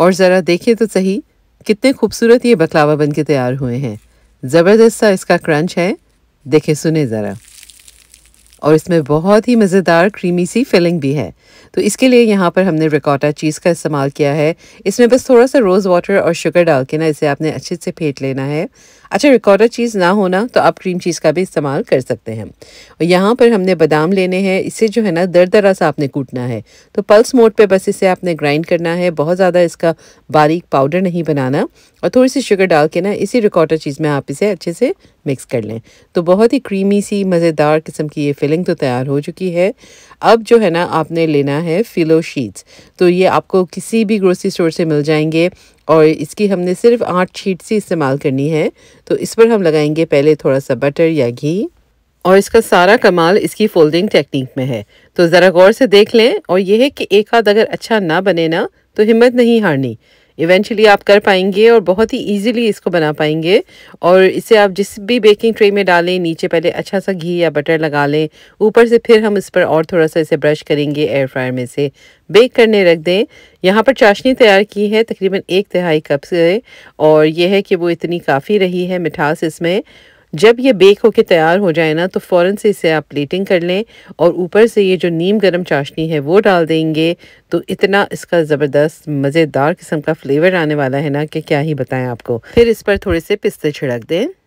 और ज़रा देखिए तो सही कितने खूबसूरत ये बकलावा बन के तैयार हुए हैं ज़बरदस्त सा इसका क्रंच है देखे सुने ज़रा और इसमें बहुत ही मज़ेदार क्रीमी सी फिलिंग भी है तो इसके लिए यहाँ पर हमने रिकॉटा चीज़ का इस्तेमाल किया है इसमें बस थोड़ा सा रोज़ वाटर और शुगर डाल के ना इसे आपने अच्छे से फेंट लेना है अच्छा रिकॉटा चीज़ ना होना तो आप क्रीम चीज़ का भी इस्तेमाल कर सकते हैं और यहाँ पर हमने बादाम लेने हैं इसे जो है ना दर दरा सा आपने कूटना है तो पल्स मोड पर बस इसे आपने ग्राइंड करना है बहुत ज़्यादा इसका बारीक पाउडर नहीं बनाना और थोड़ी सी शुगर डाल के ना इसी रिकॉटा चीज़ में आप इसे अच्छे से मिक्स कर लें तो बहुत ही क्रीमी सी मज़ेदार किस्म की ये फिलिंग तो तैयार हो चुकी है अब जो है ना आपने लेना है फिलो शीट्स तो ये आपको किसी भी ग्रोसरी स्टोर से मिल जाएंगे और इसकी हमने सिर्फ आठ शीट्स ही इस्तेमाल करनी है तो इस पर हम लगाएंगे पहले थोड़ा सा बटर या घी और इसका सारा कमाल इसकी फोल्डिंग टेक्निक में है तो ज़रा गौर से देख लें और यह है कि एक हाथ अगर अच्छा ना बने ना तो हिम्मत नहीं हारनी इवेंचुअली आप कर पाएंगे और बहुत ही इजीली इसको बना पाएंगे और इसे आप जिस भी बेकिंग ट्रे में डालें नीचे पहले अच्छा सा घी या बटर लगा लें ऊपर से फिर हम इस पर और थोड़ा सा इसे ब्रश करेंगे एयर फ्रायर में से बेक करने रख दें यहाँ पर चाशनी तैयार की है तकरीबन एक तिहाई कप से और यह है कि वो इतनी काफ़ी रही है मिठास इसमें जब ये बेक होके तैयार हो जाए ना तो फ़ौर से इसे आप प्लेटिंग कर लें और ऊपर से ये जो नीम गर्म चाशनी है वो डाल देंगे तो इतना इसका ज़बरदस्त मज़ेदार किस्म का फ्लेवर आने वाला है ना कि क्या ही बताएं आपको फिर इस पर थोड़े से पिस्ते छिड़क दें